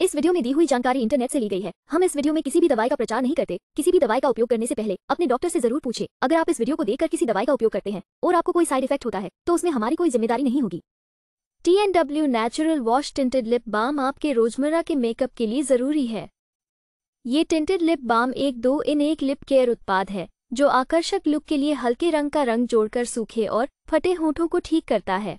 इस वीडियो में दी हुई जानकारी इंटरनेट से ली गई है हम इस वीडियो में किसी भी दवाई का प्रचार नहीं करते किसी भी दवाई का उपयोग करने से पहले अपने डॉक्टर से जरूर पूछे अगर आप इस वीडियो को देखकर किसी दवाई का उपयोग करते हैं और आपको कोई साइड इफेक्ट होता है तो उसमें हमारी कोई जिम्मेदारी नहीं होगी T N W natural wash tinted lip balm आपके रोजमर्रा के मेकअप के लिए जरूरी है ये टिंटेड लिप बाम एक दो इन एक लिप केयर उत्पाद है जो आकर्षक लुक के लिए हल्के रंग का रंग जोड़कर सूखे और फटे होठों को ठीक करता है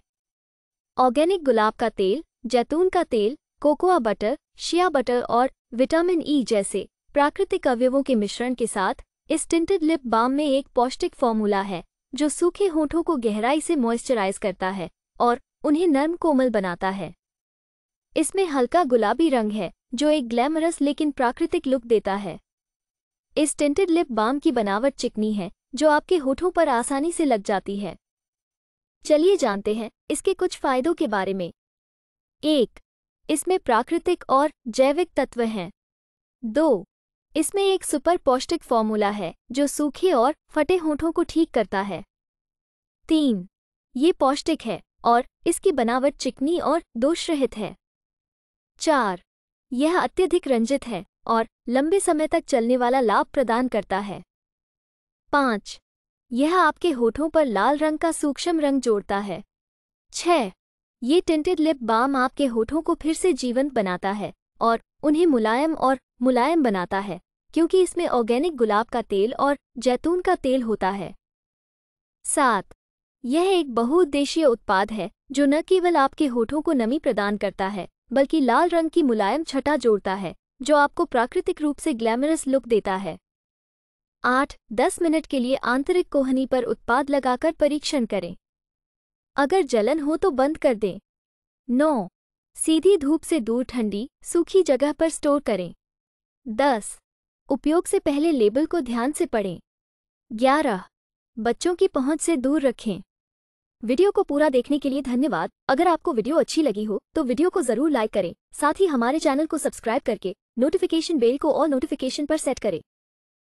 ऑर्गेनिक गुलाब का तेल जैतून का तेल कोकोआ बटर शिया बटर और विटामिन ई e जैसे प्राकृतिक अवयवों के मिश्रण के साथ इस टिंटेड लिप बाम में एक पौष्टिक फॉर्मूला है जो सूखे होठों को गहराई से मॉइस्चराइज करता है और उन्हें नर्म कोमल बनाता है इसमें हल्का गुलाबी रंग है जो एक ग्लैमरस लेकिन प्राकृतिक लुक देता है इस टिंटेड लिप बाम की बनावट चिकनी है जो आपके होठों पर आसानी से लग जाती है चलिए जानते हैं इसके कुछ फायदों के बारे में एक इसमें प्राकृतिक और जैविक तत्व हैं दो इसमें एक सुपर पौष्टिक फॉर्मूला है जो सूखे और फटे होठों को ठीक करता है तीन ये पौष्टिक है और इसकी बनावट चिकनी और दोष रहित है चार यह अत्यधिक रंजित है और लंबे समय तक चलने वाला लाभ प्रदान करता है पाँच यह आपके होठों पर लाल रंग का सूक्ष्म रंग जोड़ता है छह ये टिंटेड लिप बाम आपके होठों को फिर से जीवंत बनाता है और उन्हें मुलायम और मुलायम बनाता है क्योंकि इसमें ऑर्गेनिक गुलाब का तेल और जैतून का तेल होता है सात यह एक बहुउद्देशीय उत्पाद है जो न केवल आपके होठों को नमी प्रदान करता है बल्कि लाल रंग की मुलायम छटा जोड़ता है जो आपको प्राकृतिक रूप से ग्लैमरस लुक देता है आठ दस मिनट के लिए आंतरिक कोहनी पर उत्पाद लगाकर परीक्षण करें अगर जलन हो तो बंद कर दें नौ सीधी धूप से दूर ठंडी सूखी जगह पर स्टोर करें दस उपयोग से पहले लेबल को ध्यान से पढ़ें ग्यारह बच्चों की पहुंच से दूर रखें वीडियो को पूरा देखने के लिए धन्यवाद अगर आपको वीडियो अच्छी लगी हो तो वीडियो को जरूर लाइक करें साथ ही हमारे चैनल को सब्सक्राइब करके नोटिफिकेशन बेल को ऑल नोटिफिकेशन पर सेट करें